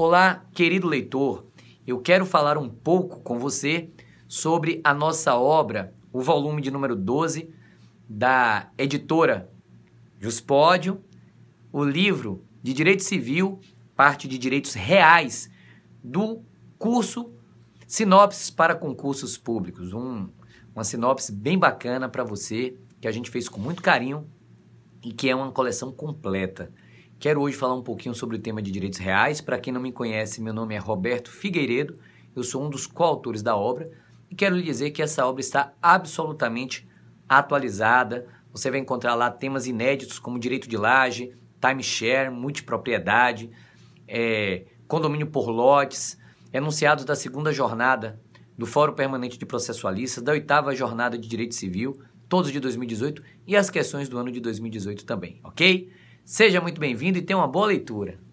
Olá, querido leitor. Eu quero falar um pouco com você sobre a nossa obra, o volume de número 12 da editora Juspódio, o livro de Direito Civil, parte de direitos reais do curso Sinopses para concursos públicos, um, uma sinopse bem bacana para você que a gente fez com muito carinho e que é uma coleção completa. Quero hoje falar um pouquinho sobre o tema de direitos reais. Para quem não me conhece, meu nome é Roberto Figueiredo, eu sou um dos coautores da obra e quero lhe dizer que essa obra está absolutamente atualizada. Você vai encontrar lá temas inéditos como direito de laje, timeshare, multipropriedade, é, condomínio por lotes, enunciados da segunda jornada do Fórum Permanente de Processualistas, da oitava jornada de Direito Civil, todos de 2018 e as questões do ano de 2018 também, ok? Seja muito bem-vindo e tenha uma boa leitura.